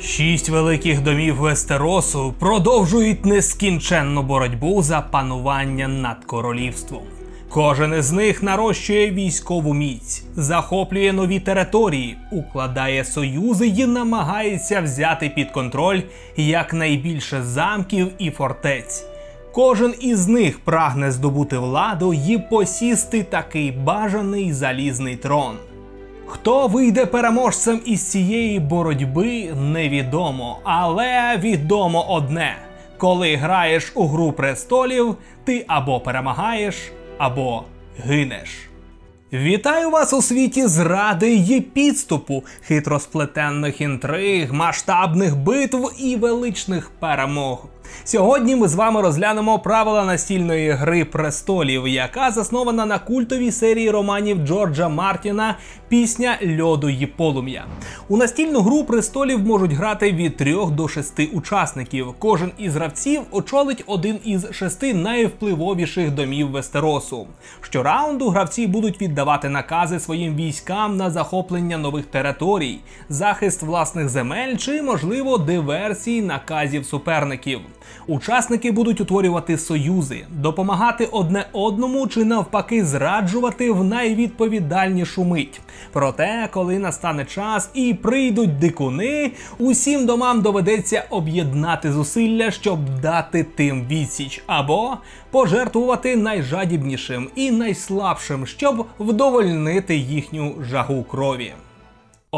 Шість великих домів Вестеросу продовжують нескінченну боротьбу за панування над королівством. Кожен із них нарощує військову міць, захоплює нові території, укладає союзи і намагається взяти під контроль якнайбільше замків і фортець. Кожен із них прагне здобути владу і посісти такий бажаний залізний трон. Хто вийде переможцем із цієї боротьби, невідомо, але відомо одне: коли граєш у гру престолів, ти або перемагаєш, або гинеш. Вітаю вас у світі зради й підступу, хитросплетенних інтриг, масштабних битв і величних перемог. Сьогодні ми з вами розглянемо правила настільної гри престолів, яка заснована на культовій серії романів Джорджа Мартіна Пісня льоду й полум'я. У настільну гру престолів можуть грати від 3 до 6 учасників. Кожен із гравців очолить один із шести найвпливовіших домів Вестеросу. Щораунду гравці будуть віддавати накази своїм військам на захоплення нових територій, захист власних земель чи, можливо, диверсії наказів суперників. Учасники будуть утворювати союзи, допомагати одне одному чи навпаки зраджувати в найвідповідальнішу мить. Проте, коли настане час і прийдуть дикуни, усім домам доведеться об'єднати зусилля, щоб дати тим відсіч, або пожертвувати найжадібнішим і найслабшим, щоб вдовольнити їхню жагу крові.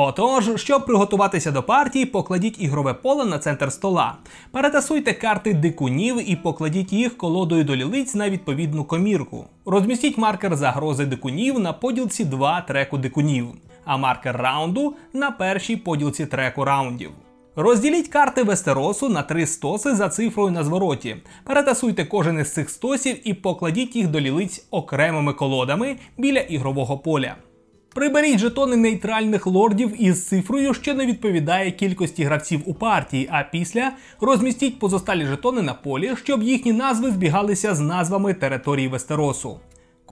Отож, щоб приготуватися до партії, покладіть ігрове поле на центр стола. Перетасуйте карти дикунів і покладіть їх колодою до лілиць на відповідну комірку. Розмістіть маркер загрози дикунів на поділці 2 треку дикунів, а маркер раунду на першій поділці треку раундів. Розділіть карти Вестеросу на три стоси за цифрою на звороті. Перетасуйте кожен із цих стосів і покладіть їх до лілиць окремими колодами біля ігрового поля. Приберіть жетони нейтральних лордів із цифрою, що не відповідає кількості гравців у партії, а після розмістіть позосталі жетони на полі, щоб їхні назви збігалися з назвами території Вестеросу.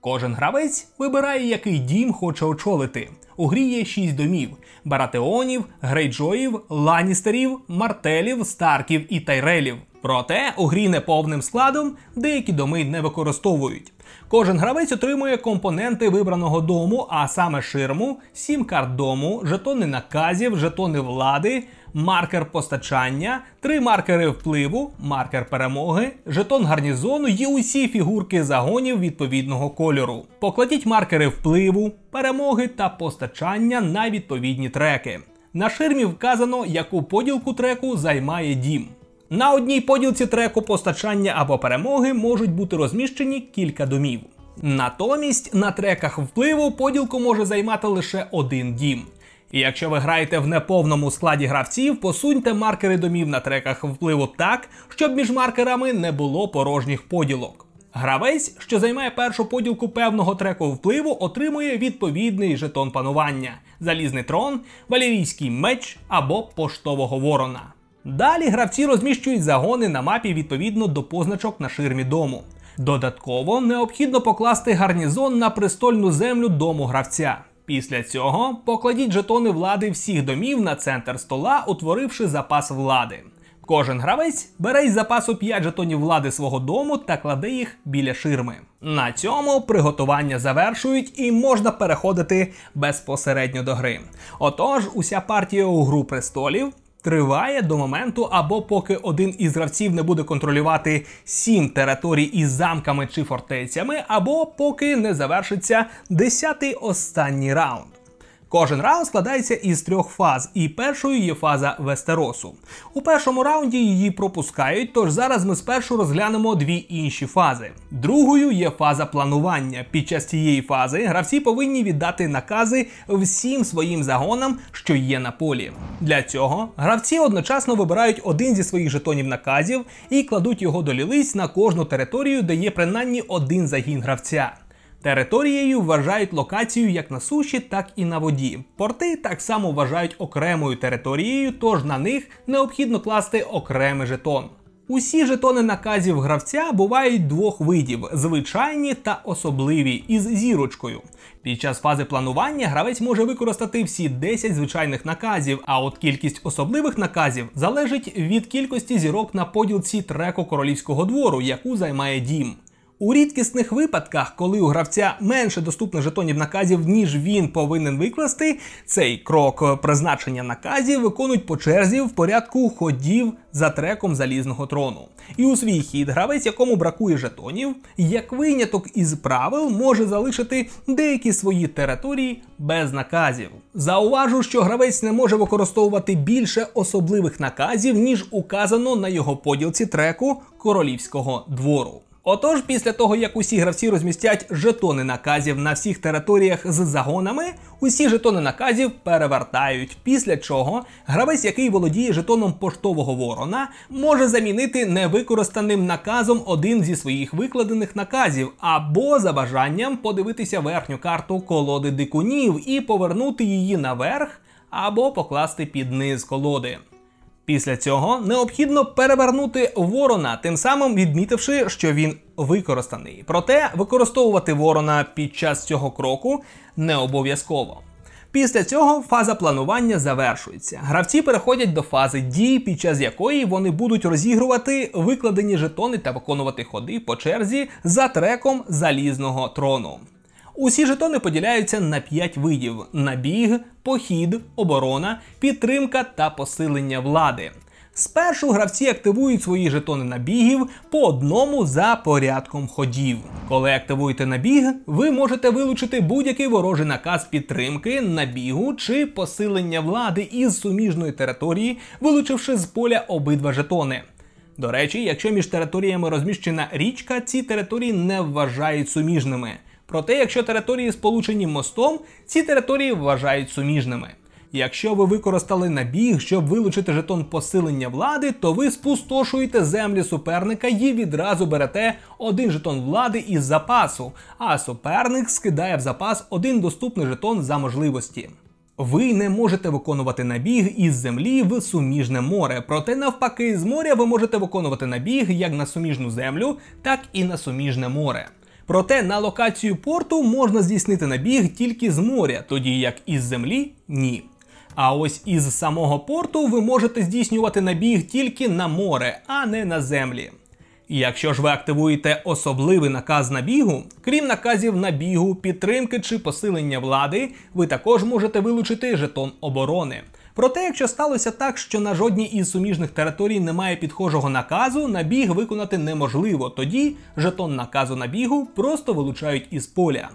Кожен гравець вибирає, який дім хоче очолити. У грі є шість домів: баратеонів, грейджоїв, ланістерів, мартелів, старків і тайрелів. Проте у грі неповним складом деякі доми не використовують. Кожен гравець отримує компоненти вибраного дому, а саме ширму, сім карт дому, жетони наказів, жетони влади, маркер постачання, три маркери впливу, маркер перемоги, жетон гарнізону і усі фігурки загонів відповідного кольору. Покладіть маркери впливу, перемоги та постачання на відповідні треки. На ширмі вказано, яку поділку треку займає дім. На одній поділці треку постачання або перемоги можуть бути розміщені кілька домів. Натомість на треках впливу поділку може займати лише один дім. І якщо ви граєте в неповному складі гравців, посуньте маркери домів на треках впливу так, щоб між маркерами не було порожніх поділок. Гравець, що займає першу поділку певного треку впливу, отримує відповідний жетон панування: залізний трон, валірійський меч або поштового ворона. Далі гравці розміщують загони на мапі відповідно до позначок на ширмі дому. Додатково необхідно покласти гарнізон на престольну землю дому гравця. Після цього покладіть жетони влади всіх домів на центр стола, утворивши запас влади. Кожен гравець бере із запасу 5 жетонів влади свого дому та кладе їх біля ширми. На цьому приготування завершують і можна переходити безпосередньо до гри. Отож, уся партія у гру престолів триває до моменту, або поки один із гравців не буде контролювати сім територій із замками чи фортецями, або поки не завершиться десятий останній раунд. Кожен раунд складається із трьох фаз, і першою є фаза Вестеросу. У першому раунді її пропускають, тож зараз ми спершу розглянемо дві інші фази. Другою є фаза планування. Під час цієї фази гравці повинні віддати накази всім своїм загонам, що є на полі. Для цього гравці одночасно вибирають один зі своїх жетонів наказів і кладуть його до лілиць на кожну територію, де є принаймні один загін гравця. Територією вважають локацію як на суші, так і на воді. Порти так само вважають окремою територією, тож на них необхідно класти окремий жетон. Усі жетони наказів гравця бувають двох видів: звичайні та особливі, із зірочкою. Під час фази планування гравець може використати всі 10 звичайних наказів, а от кількість особливих наказів залежить від кількості зірок на поділці треку королівського двору, яку займає дім. У рідкісних випадках, коли у гравця менше доступно жетонів наказів, ніж він повинен викласти, цей крок призначення наказів виконують по черзі в порядку ходів за треком залізного трону. І у свій хід гравець, якому бракує жетонів, як виняток із правил може залишити деякі свої території без наказів. Зауважу, що гравець не може використовувати більше особливих наказів, ніж указано на його поділці треку королівського двору. Отож, після того, як усі гравці розмістять жетони наказів на всіх територіях з загонами, усі жетони наказів перевертають, після чого гравець, який володіє жетоном поштового ворона, може замінити невикористаним наказом один зі своїх викладених наказів, або за бажанням подивитися верхню карту колоди дикунів і повернути її наверх. Або покласти під низ колоди. Після цього необхідно перевернути ворона, тим самим відмітивши, що він використаний. Проте використовувати ворона під час цього кроку не обов'язково. Після цього фаза планування завершується. Гравці переходять до фази дій, під час якої вони будуть розігрувати викладені жетони та виконувати ходи по черзі за треком залізного трону. Усі жетони поділяються на 5 видів: набіг, похід, оборона, підтримка та посилення влади. Спершу гравці активують свої жетони набігів по одному за порядком ходів. Коли активуєте набіг, ви можете вилучити будь-який ворожий наказ підтримки, набігу чи посилення влади із суміжної території, вилучивши з поля обидва жетони. До речі, якщо між територіями розміщена річка, ці території не вважають суміжними. Проте, якщо території сполучені мостом, ці території вважають суміжними. Якщо ви використали набіг, щоб вилучити жетон посилення влади, то ви спустошуєте землі суперника і відразу берете один жетон влади із запасу, а суперник скидає в запас один доступний жетон за можливості. Ви не можете виконувати набіг із землі в суміжне море, проте навпаки, з моря ви можете виконувати набіг як на суміжну землю, так і на суміжне море. Проте на локацію порту можна здійснити набіг тільки з моря, тоді як із землі ні. А ось із самого порту ви можете здійснювати набіг тільки на море, а не на землі. І якщо ж ви активуєте особливий наказ набігу, крім наказів набігу, підтримки чи посилення влади, ви також можете вилучити жетон оборони. Проте, якщо сталося так, що на жодній із суміжних територій немає підхожого наказу, набіг виконати неможливо. Тоді жетон наказу набігу просто вилучають із поля.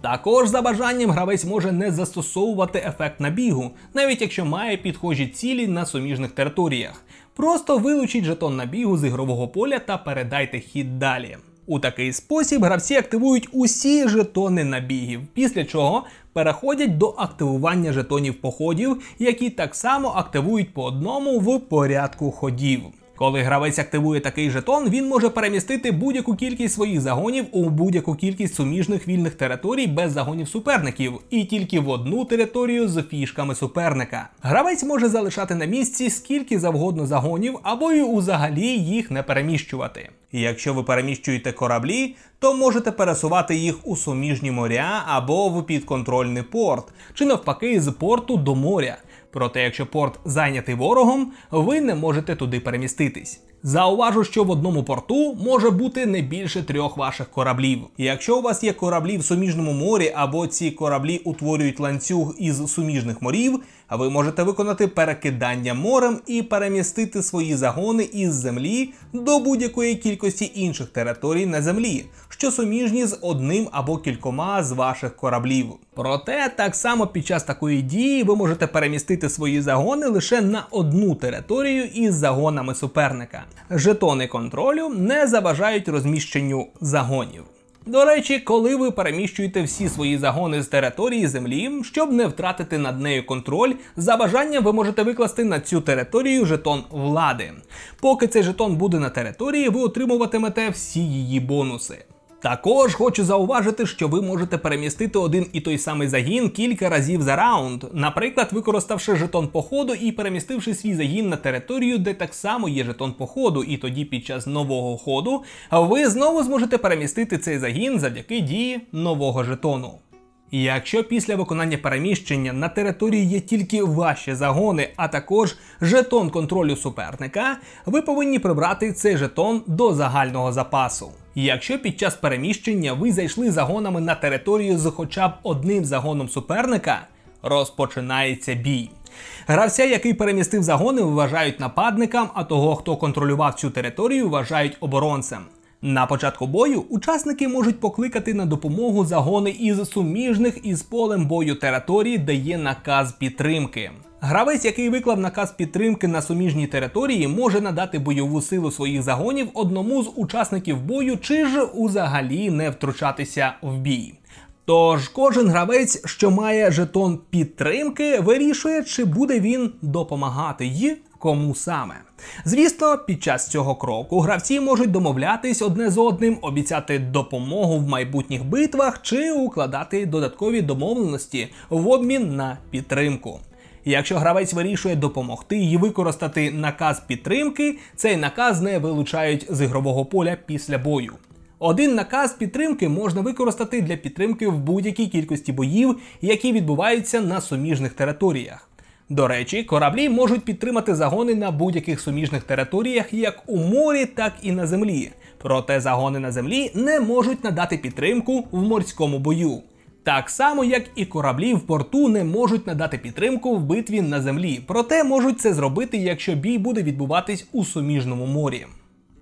Також за бажанням гравець може не застосовувати ефект набігу, навіть якщо має підхожі цілі на суміжних територіях. Просто вилучіть жетон набігу з ігрового поля та передайте хід далі. У такий спосіб гравці активують усі жетони набігів, після чого переходять до активування жетонів походів, які так само активують по одному в порядку ходів. Коли гравець активує такий жетон, він може перемістити будь-яку кількість своїх загонів у будь-яку кількість суміжних вільних територій без загонів суперників і тільки в одну територію з фішками суперника. Гравець може залишати на місці скільки завгодно загонів, або й узагалі їх не переміщувати. Якщо ви переміщуєте кораблі, то можете пересувати їх у суміжні моря або в підконтрольний порт, чи навпаки з порту до моря. Проте, якщо порт зайнятий ворогом, ви не можете туди переміститись. Зауважу, що в одному порту може бути не більше трьох ваших кораблів. якщо у вас є кораблі в суміжному морі або ці кораблі утворюють ланцюг із суміжних морів, ви можете виконати перекидання морем і перемістити свої загони із землі до будь-якої кількості інших територій на землі, що суміжні з одним або кількома з ваших кораблів. Проте так само під час такої дії ви можете перемістити свої загони лише на одну територію із загонами суперника. Жетони контролю не заважають розміщенню загонів. До речі, коли ви переміщуєте всі свої загони з території землі, щоб не втратити над нею контроль, за бажанням ви можете викласти на цю територію жетон влади. Поки цей жетон буде на території, ви отримуватимете всі її бонуси. Також хочу зауважити, що ви можете перемістити один і той самий загін кілька разів за раунд, наприклад, використавши жетон походу і перемістивши свій загін на територію, де так само є жетон походу, і тоді під час нового ходу ви знову зможете перемістити цей загін завдяки дії нового жетону якщо після виконання переміщення на території є тільки ваші загони, а також жетон контролю суперника, ви повинні прибрати цей жетон до загального запасу. Якщо під час переміщення ви зайшли загонами на територію з хоча б одним загоном суперника, розпочинається бій. Гравця, який перемістив загони, вважають нападником, а того, хто контролював цю територію, вважають оборонцем. На початку бою учасники можуть покликати на допомогу загони із суміжних із полем бою території, де є наказ підтримки. Гравець, який виклав наказ підтримки на суміжній території, може надати бойову силу своїх загонів одному з учасників бою, чи ж узагалі не втручатися в бій. Тож кожен гравець, що має жетон підтримки, вирішує, чи буде він допомагати їй кому саме. Звісно, під час цього кроку гравці можуть домовлятись одне з одним, обіцяти допомогу в майбутніх битвах чи укладати додаткові домовленості в обмін на підтримку. Якщо гравець вирішує допомогти і використати наказ підтримки, цей наказ не вилучають з ігрового поля після бою. Один наказ підтримки можна використати для підтримки в будь-якій кількості боїв, які відбуваються на суміжних територіях. До речі, кораблі можуть підтримати загони на будь-яких суміжних територіях як у морі, так і на землі. Проте загони на землі не можуть надати підтримку в морському бою. Так само, як і кораблі в порту не можуть надати підтримку в битві на землі, проте можуть це зробити, якщо бій буде відбуватись у суміжному морі.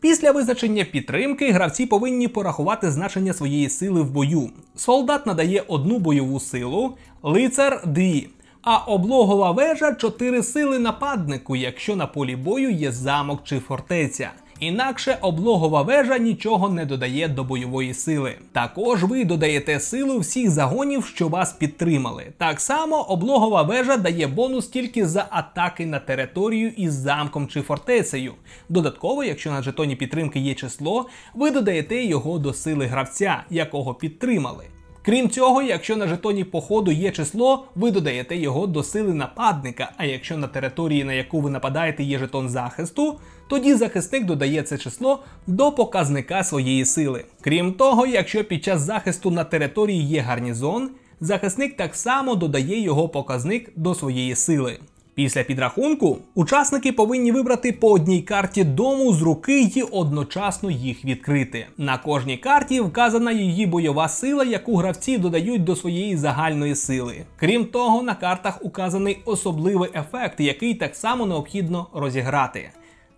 Після визначення підтримки гравці повинні порахувати значення своєї сили в бою. Солдат надає одну бойову силу, лицар дві, а облогова вежа чотири сили нападнику, якщо на полі бою є замок чи фортеця. Інакше облогова вежа нічого не додає до бойової сили. Також ви додаєте силу всіх загонів, що вас підтримали. Так само облогова вежа дає бонус тільки за атаки на територію із замком чи фортецею. Додатково, якщо на жетоні підтримки є число, ви додаєте його до сили гравця, якого підтримали. Крім цього, якщо на жетоні походу є число, ви додаєте його до сили нападника. А якщо на території, на яку ви нападаєте, є жетон захисту, тоді захисник додає це число до показника своєї сили. Крім того, якщо під час захисту на території є гарнізон, захисник так само додає його показник до своєї сили. Після підрахунку учасники повинні вибрати по одній карті дому з руки і одночасно їх відкрити. На кожній карті вказана її бойова сила, яку гравці додають до своєї загальної сили. Крім того, на картах указаний особливий ефект, який так само необхідно розіграти.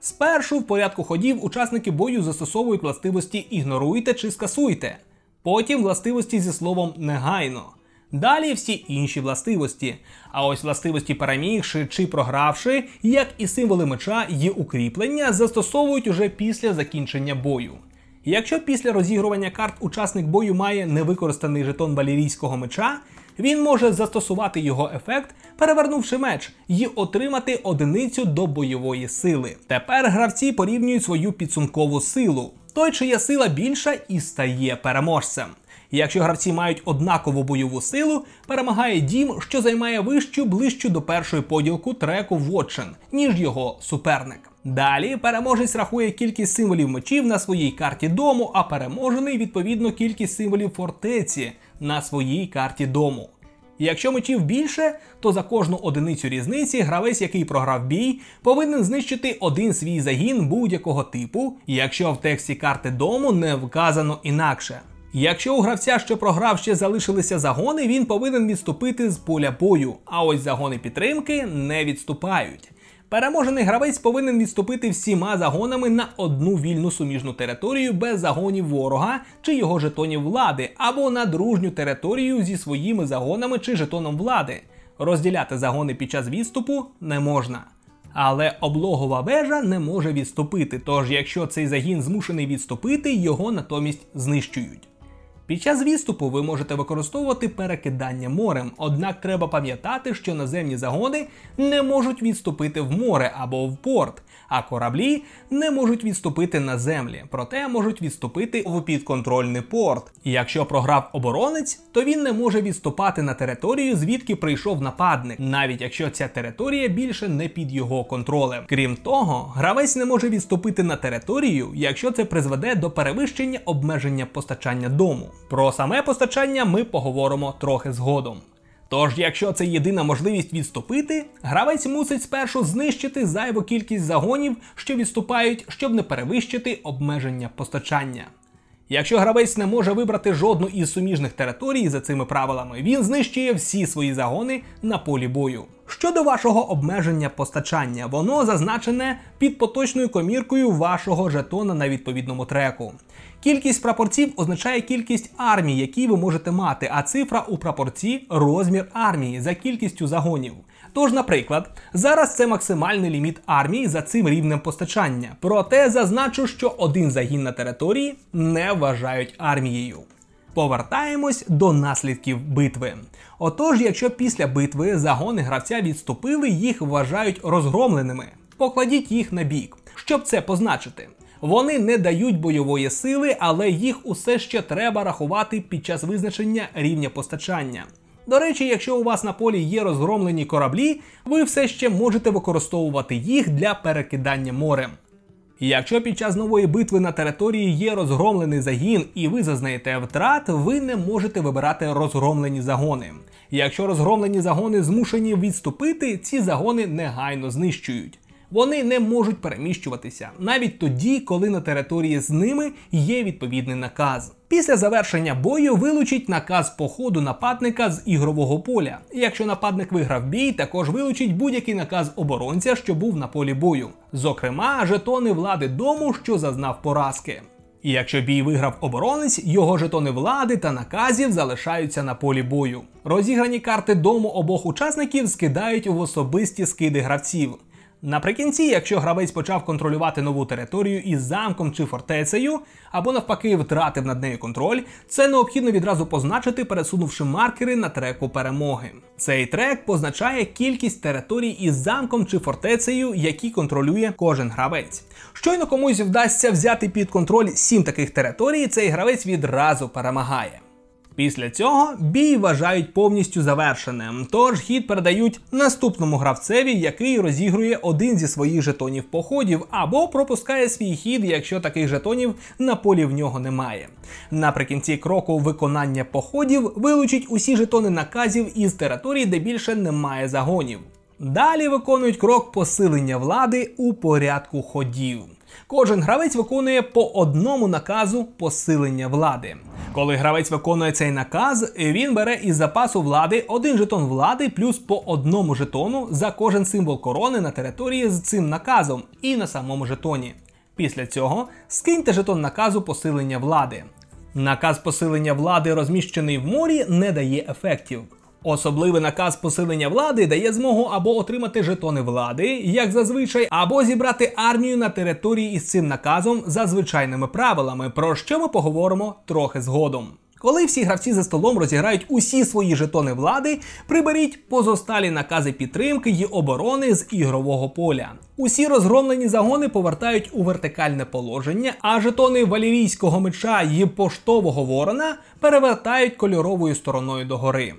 Спершу в порядку ходів учасники бою застосовують властивості ігноруйте чи скасуйте, потім властивості зі словом негайно. Далі всі інші властивості. А ось властивості перемігши чи програвши, як і символи меча, є укріплення, застосовують уже після закінчення бою. Якщо після розігрування карт учасник бою має невикористаний жетон валірійського меча, він може застосувати його ефект, перевернувши меч, і отримати одиницю до бойової сили. Тепер гравці порівнюють свою підсумкову силу. Той, чия сила більша і стає переможцем. Якщо гравці мають однакову бойову силу, перемагає дім, що займає вищу ближчу до першої поділку треку вотчин, ніж його суперник. Далі переможець рахує кількість символів мечів на своїй карті дому, а переможений відповідно кількість символів фортеці, на своїй карті дому. Якщо мечів більше, то за кожну одиницю різниці гравець, який програв бій, повинен знищити один свій загін будь-якого типу, якщо в тексті карти дому не вказано інакше. Якщо у гравця, що програв, ще залишилися загони, він повинен відступити з поля бою, а ось загони підтримки не відступають. Переможений гравець повинен відступити всіма загонами на одну вільну суміжну територію без загонів ворога чи його жетонів влади, або на дружню територію зі своїми загонами чи жетоном влади. Розділяти загони під час відступу не можна. Але облогова вежа не може відступити, тож якщо цей загін змушений відступити, його натомість знищують. Під час відступу ви можете використовувати перекидання морем, однак треба пам'ятати, що наземні загони не можуть відступити в море або в порт а кораблі не можуть відступити на землі, проте можуть відступити в підконтрольний порт. І якщо програв оборонець, то він не може відступати на територію, звідки прийшов нападник, навіть якщо ця територія більше не під його контролем. Крім того, гравець не може відступити на територію, якщо це призведе до перевищення обмеження постачання дому. Про саме постачання ми поговоримо трохи згодом. Тож, якщо це єдина можливість відступити, гравець мусить спершу знищити зайву кількість загонів, що відступають, щоб не перевищити обмеження постачання. Якщо гравець не може вибрати жодну із суміжних територій за цими правилами, він знищує всі свої загони на полі бою. Щодо вашого обмеження постачання, воно зазначене під поточною коміркою вашого жетона на відповідному треку. Кількість прапорців означає кількість армій, які ви можете мати, а цифра у прапорці розмір армії за кількістю загонів. Тож, наприклад, зараз це максимальний ліміт армії за цим рівнем постачання. Проте зазначу, що один загін на території не вважають армією. Повертаємось до наслідків битви. Отож, якщо після битви загони гравця відступили, їх вважають розгромленими. Покладіть їх на бік. Щоб це позначити, вони не дають бойової сили, але їх усе ще треба рахувати під час визначення рівня постачання. До речі, якщо у вас на полі є розгромлені кораблі, ви все ще можете використовувати їх для перекидання морем. Якщо під час нової битви на території є розгромлений загін і ви зазнаєте втрат, ви не можете вибирати розгромлені загони. Якщо розгромлені загони змушені відступити, ці загони негайно знищують. Вони не можуть переміщуватися навіть тоді, коли на території з ними є відповідний наказ. Після завершення бою вилучить наказ походу нападника з ігрового поля. Якщо нападник виграв бій, також вилучить будь-який наказ оборонця, що був на полі бою, зокрема, жетони влади дому, що зазнав поразки. І якщо бій виграв оборонець, його жетони влади та наказів залишаються на полі бою. Розіграні карти дому обох учасників скидають в особисті скиди гравців. Наприкінці, якщо гравець почав контролювати нову територію із замком чи фортецею, або навпаки втратив над нею контроль, це необхідно відразу позначити, пересунувши маркери на треку перемоги. Цей трек позначає кількість територій із замком чи фортецею, які контролює кожен гравець. Щойно комусь вдасться взяти під контроль сім таких територій, цей гравець відразу перемагає. Після цього бій вважають повністю завершеним, тож хід передають наступному гравцеві, який розігрує один зі своїх жетонів походів, або пропускає свій хід, якщо таких жетонів на полі в нього немає. Наприкінці кроку виконання походів вилучить усі жетони наказів із території, де більше немає загонів. Далі виконують крок посилення влади у порядку ходів. Кожен гравець виконує по одному наказу посилення влади. Коли гравець виконує цей наказ, він бере із запасу влади один жетон влади плюс по одному жетону за кожен символ корони на території з цим наказом і на самому жетоні. Після цього скиньте жетон наказу посилення влади. Наказ посилення влади, розміщений в морі, не дає ефектів. Особливий наказ посилення влади дає змогу або отримати жетони влади, як зазвичай, або зібрати армію на території із цим наказом за звичайними правилами, про що ми поговоримо трохи згодом. Коли всі гравці за столом розіграють усі свої жетони влади, приберіть позосталі накази підтримки й оборони з ігрового поля. Усі розгромлені загони повертають у вертикальне положення, а жетони валірійського меча і поштового ворона перевертають кольоровою стороною догори.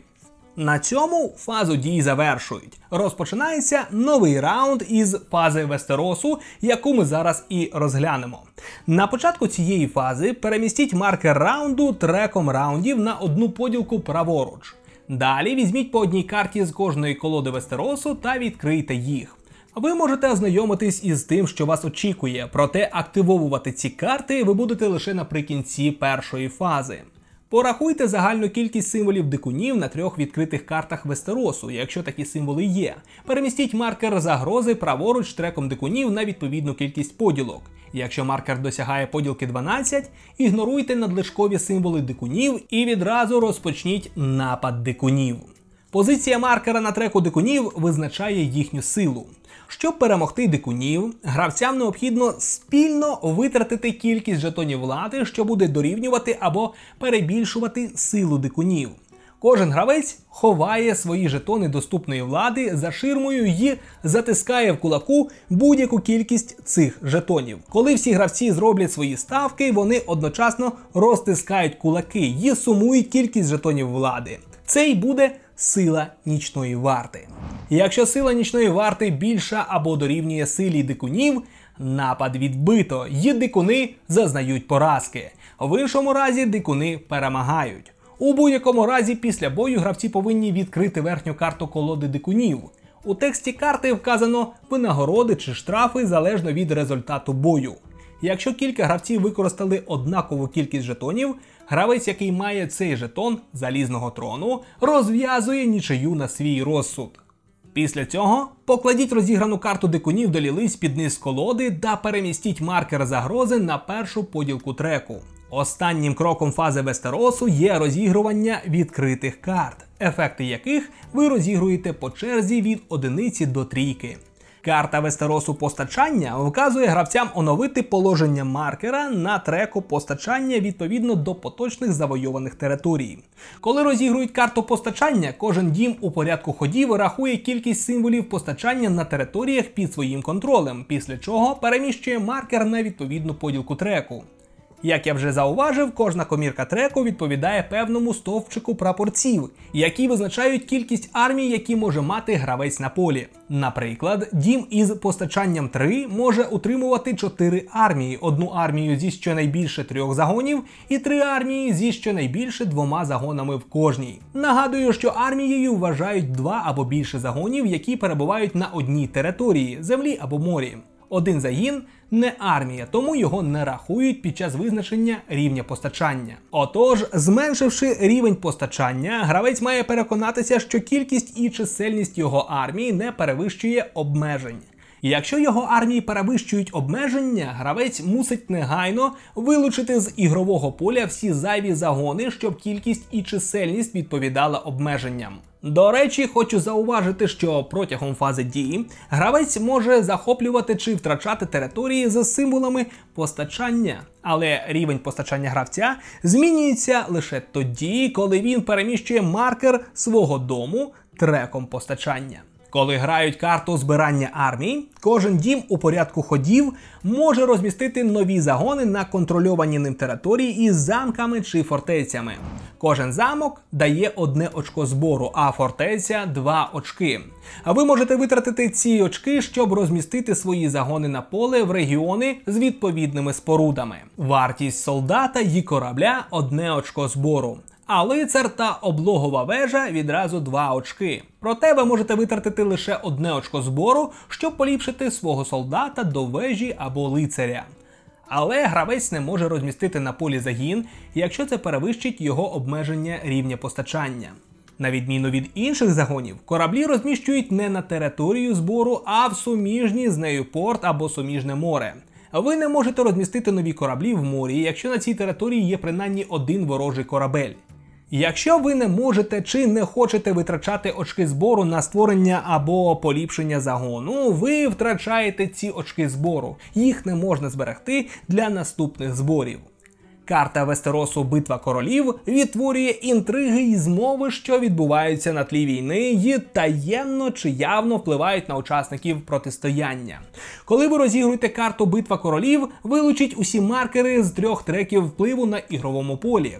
На цьому фазу дій завершують. Розпочинається новий раунд із фази Вестеросу, яку ми зараз і розглянемо. На початку цієї фази перемістіть маркер раунду треком раундів на одну поділку праворуч. Далі візьміть по одній карті з кожної колоди Вестеросу та відкрийте їх. Ви можете ознайомитись із тим, що вас очікує, проте активовувати ці карти ви будете лише наприкінці першої фази. Порахуйте загальну кількість символів дикунів на трьох відкритих картах Вестеросу, якщо такі символи є. Перемістіть маркер загрози праворуч треком дикунів на відповідну кількість поділок. Якщо маркер досягає поділки 12, ігноруйте надлишкові символи дикунів і відразу розпочніть напад дикунів. Позиція маркера на треку дикунів визначає їхню силу. Щоб перемогти дикунів, гравцям необхідно спільно витратити кількість жетонів влади, що буде дорівнювати або перебільшувати силу дикунів. Кожен гравець ховає свої жетони доступної влади за ширмою і затискає в кулаку будь-яку кількість цих жетонів. Коли всі гравці зроблять свої ставки, вони одночасно розтискають кулаки і сумують кількість жетонів влади. Це й буде сила нічної варти. Якщо сила нічної варти більша або дорівнює силі дикунів, напад відбито, і дикуни зазнають поразки. В іншому разі дикуни перемагають. У будь-якому разі, після бою гравці повинні відкрити верхню карту колоди дикунів. У тексті карти вказано винагороди чи штрафи залежно від результату бою. Якщо кілька гравців використали однакову кількість жетонів, гравець, який має цей жетон залізного трону, розв'язує нічию на свій розсуд. Після цього покладіть розіграну карту дикунів до лілиць під низ колоди та перемістіть маркер загрози на першу поділку треку. Останнім кроком фази Вестеросу є розігрування відкритих карт, ефекти яких ви розігруєте по черзі від одиниці до трійки. Карта Вестеросу постачання вказує гравцям оновити положення маркера на треку постачання відповідно до поточних завойованих територій. Коли розігрують карту постачання, кожен дім у порядку ходів рахує кількість символів постачання на територіях під своїм контролем, після чого переміщує маркер на відповідну поділку треку. Як я вже зауважив, кожна комірка треку відповідає певному стовпчику прапорців, які визначають кількість армій, які може мати гравець на полі. Наприклад, дім із постачанням 3 може утримувати 4 армії: одну армію зі щонайбільше трьох загонів, і три армії зі щонайбільше двома загонами в кожній. Нагадую, що армією вважають два або більше загонів, які перебувають на одній території землі або морі. Один загін не армія, тому його не рахують під час визначення рівня постачання. Отож, зменшивши рівень постачання, гравець має переконатися, що кількість і чисельність його армії не перевищує обмежень якщо його армії перевищують обмеження, гравець мусить негайно вилучити з ігрового поля всі зайві загони, щоб кількість і чисельність відповідала обмеженням. До речі, хочу зауважити, що протягом фази дії гравець може захоплювати чи втрачати території за символами постачання, але рівень постачання гравця змінюється лише тоді, коли він переміщує маркер свого дому треком постачання. Коли грають карту збирання армії, кожен дім у порядку ходів може розмістити нові загони на контрольовані ним території із замками чи фортецями. Кожен замок дає одне очко збору, а фортеця два очки. А ви можете витратити ці очки, щоб розмістити свої загони на поле в регіони з відповідними спорудами. Вартість солдата і корабля одне очко збору. А лицар та облогова вежа відразу два очки. Проте ви можете витратити лише одне очко збору, щоб поліпшити свого солдата до вежі або лицаря. Але гравець не може розмістити на полі загін, якщо це перевищить його обмеження рівня постачання. На відміну від інших загонів, кораблі розміщують не на територію збору, а в суміжні з нею порт або суміжне море. Ви не можете розмістити нові кораблі в морі, якщо на цій території є принаймні один ворожий корабель. Якщо ви не можете чи не хочете витрачати очки збору на створення або поліпшення загону, ви втрачаєте ці очки збору, їх не можна зберегти для наступних зборів. Карта Вестеросу Битва королів відтворює інтриги і змови, що відбуваються на тлі війни, і таємно чи явно впливають на учасників протистояння. Коли ви розігруєте карту Битва королів, вилучіть усі маркери з трьох треків впливу на ігровому полі.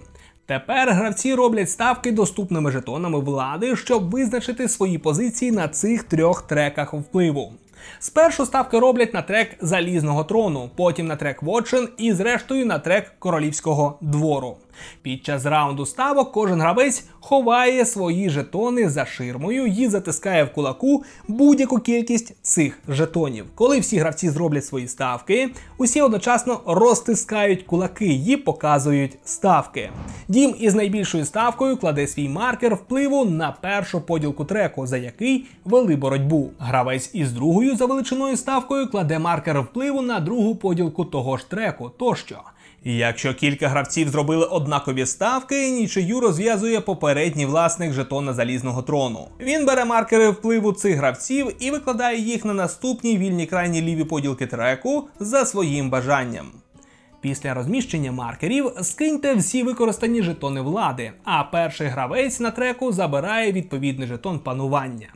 Тепер гравці роблять ставки доступними жетонами влади, щоб визначити свої позиції на цих трьох треках впливу. Спершу ставки роблять на трек залізного трону, потім на трек Вотчин і, зрештою, на трек королівського двору. Під час раунду ставок кожен гравець ховає свої жетони за ширмою і затискає в кулаку будь-яку кількість цих жетонів. Коли всі гравці зроблять свої ставки, усі одночасно розтискають кулаки і показують ставки. Дім із найбільшою ставкою кладе свій маркер впливу на першу поділку треку, за який вели боротьбу. Гравець із другою за величиною ставкою кладе маркер впливу на другу поділку того ж треку тощо. Якщо кілька гравців зробили однакові ставки, нічию розв'язує попередній власник жетона залізного трону. Він бере маркери впливу цих гравців і викладає їх на наступні вільні крайні ліві поділки треку за своїм бажанням. Після розміщення маркерів скиньте всі використані жетони влади, а перший гравець на треку забирає відповідний жетон панування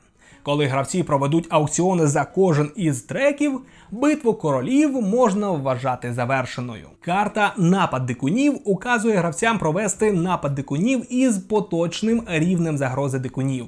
коли гравці проведуть аукціони за кожен із треків, битву королів можна вважати завершеною. Карта напад дикунів указує гравцям провести напад дикунів із поточним рівнем загрози дикунів.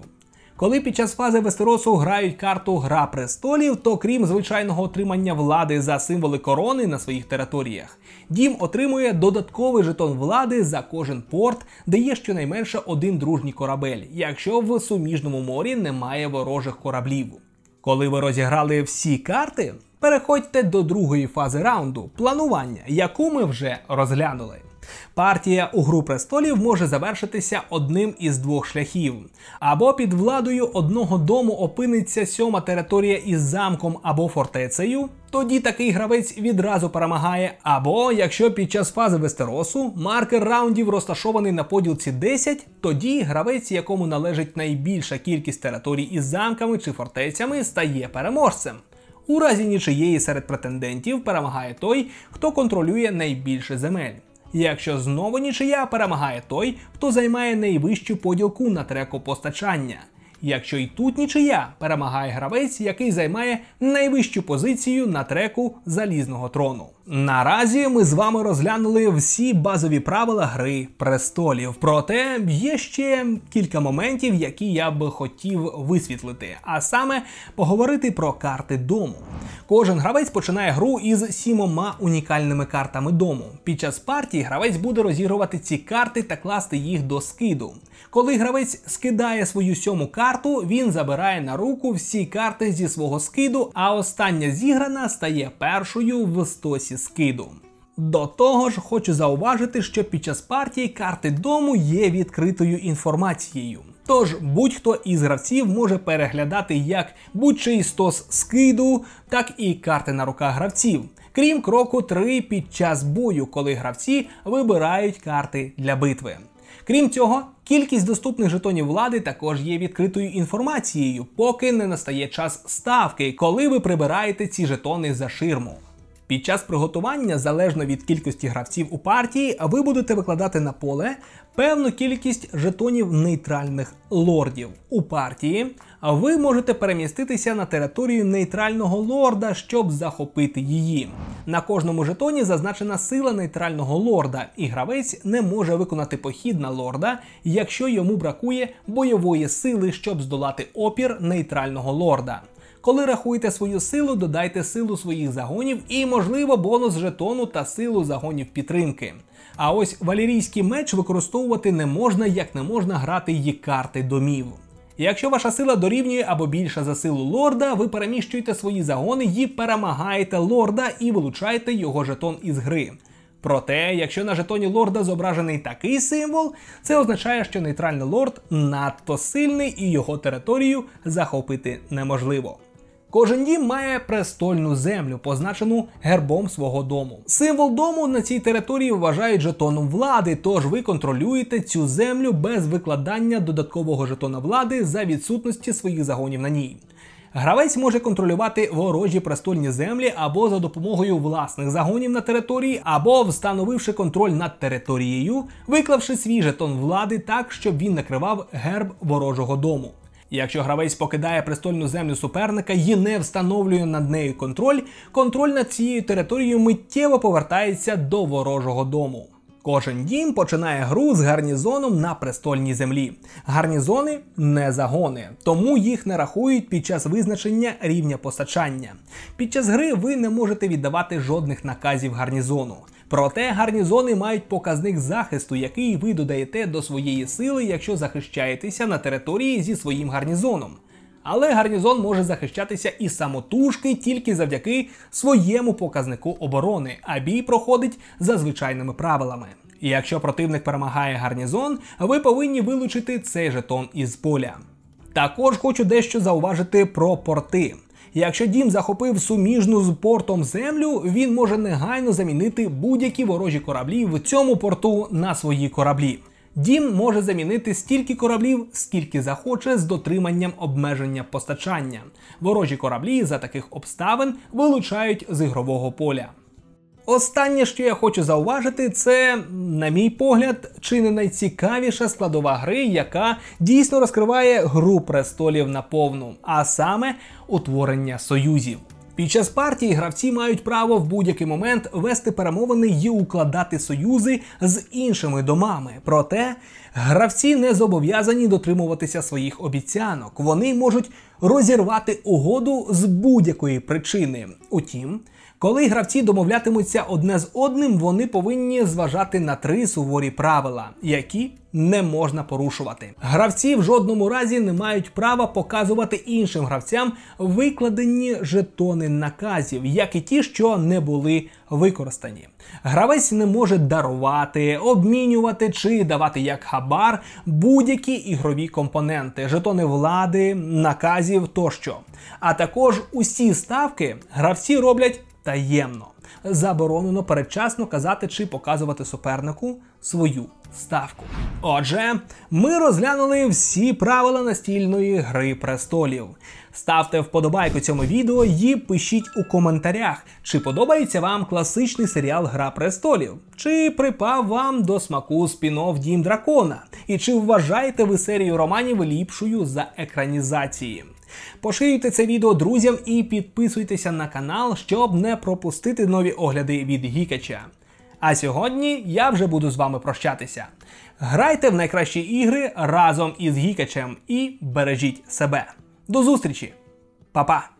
Коли під час фази Вестеросу грають карту Гра престолів, то крім звичайного отримання влади за символи корони на своїх територіях, дім отримує додатковий жетон влади за кожен порт, де є щонайменше один дружній корабель, якщо в суміжному морі немає ворожих кораблів. Коли ви розіграли всі карти, переходьте до другої фази раунду планування, яку ми вже розглянули. Партія у гру престолів може завершитися одним із двох шляхів: або під владою одного дому опиниться сьома територія із замком або фортецею. Тоді такий гравець відразу перемагає. Або якщо під час фази Вестеросу маркер раундів розташований на поділці 10, тоді гравець, якому належить найбільша кількість територій із замками чи фортецями, стає переможцем. У разі нічиєї серед претендентів перемагає той, хто контролює найбільше земель. Якщо знову нічия перемагає той, хто займає найвищу поділку на треку постачання якщо і тут нічия перемагає гравець, який займає найвищу позицію на треку залізного трону. Наразі ми з вами розглянули всі базові правила гри престолів. Проте є ще кілька моментів, які я би хотів висвітлити, а саме поговорити про карти дому. Кожен гравець починає гру із сімома унікальними картами дому. Під час партії гравець буде розігрувати ці карти та класти їх до скиду. Коли гравець скидає свою сьому карту, карту, він забирає на руку всі карти зі свого скиду, а остання зіграна стає першою в стосі скиду. До того ж, хочу зауважити, що під час партії карти дому є відкритою інформацією. Тож будь-хто із гравців може переглядати як будь-чий стос скиду, так і карти на руках гравців, крім кроку 3 під час бою, коли гравці вибирають карти для битви. Крім цього, кількість доступних жетонів влади також є відкритою інформацією, поки не настає час ставки, коли ви прибираєте ці жетони за ширму. Під час приготування, залежно від кількості гравців у партії, ви будете викладати на поле певну кількість жетонів нейтральних лордів. У партії ви можете переміститися на територію нейтрального лорда, щоб захопити її. На кожному жетоні зазначена сила нейтрального лорда, і гравець не може виконати похід на лорда, якщо йому бракує бойової сили, щоб здолати опір нейтрального лорда. Коли рахуєте свою силу, додайте силу своїх загонів і, можливо, бонус жетону та силу загонів підтримки. А ось валерійський меч використовувати не можна, як не можна грати її карти домів. Якщо ваша сила дорівнює або більша за силу лорда, ви переміщуєте свої загони і перемагаєте лорда і вилучаєте його жетон із гри. Проте, якщо на жетоні лорда зображений такий символ, це означає, що нейтральний лорд надто сильний і його територію захопити неможливо. Кожен дім має престольну землю, позначену гербом свого дому. Символ дому на цій території вважають жетоном влади, тож ви контролюєте цю землю без викладання додаткового жетона влади за відсутності своїх загонів на ній. Гравець може контролювати ворожі престольні землі або за допомогою власних загонів на території, або встановивши контроль над територією, виклавши свій жетон влади так, щоб він накривав герб ворожого дому якщо гравець покидає престольну землю суперника і не встановлює над нею контроль, контроль над цією територією миттєво повертається до ворожого дому. Кожен дім починає гру з гарнізоном на престольній землі. Гарнізони не загони, тому їх не рахують під час визначення рівня постачання. Під час гри ви не можете віддавати жодних наказів гарнізону. Проте гарнізони мають показник захисту, який ви додаєте до своєї сили, якщо захищаєтеся на території зі своїм гарнізоном. Але гарнізон може захищатися і самотужки тільки завдяки своєму показнику оборони, а бій проходить за звичайними правилами. І якщо противник перемагає гарнізон, ви повинні вилучити цей жетон із поля. Також хочу дещо зауважити про порти. Якщо дім захопив суміжну з портом землю, він може негайно замінити будь-які ворожі кораблі в цьому порту на свої кораблі. Дім може замінити стільки кораблів, скільки захоче з дотриманням обмеження постачання. Ворожі кораблі за таких обставин вилучають з ігрового поля. Останнє, що я хочу зауважити, це, на мій погляд, чи не найцікавіша складова гри, яка дійсно розкриває гру престолів наповну, а саме утворення союзів. Під час партії гравці мають право в будь-який момент вести перемовини і укладати союзи з іншими домами. Проте гравці не зобов'язані дотримуватися своїх обіцянок. Вони можуть розірвати угоду з будь-якої причини. Утім, коли гравці домовлятимуться одне з одним, вони повинні зважати на три суворі правила, які не можна порушувати. Гравці в жодному разі не мають права показувати іншим гравцям викладені жетони наказів, як і ті, що не були використані. Гравець не може дарувати, обмінювати чи давати як хабар будь-які ігрові компоненти, жетони влади, наказів тощо. А також усі ставки гравці роблять таємно. Заборонено передчасно казати чи показувати супернику свою ставку. Отже, ми розглянули всі правила настільної гри престолів. Ставте вподобайку цьому відео і пишіть у коментарях, чи подобається вам класичний серіал Гра престолів, чи припав вам до смаку спінов Дім Дракона, і чи вважаєте ви серію романів ліпшою за екранізації. Поширюйте це відео друзям і підписуйтеся на канал, щоб не пропустити нові огляди від Гікача. А сьогодні я вже буду з вами прощатися. Грайте в найкращі ігри разом із Гікачем і бережіть себе. До зустрічі, Па-па!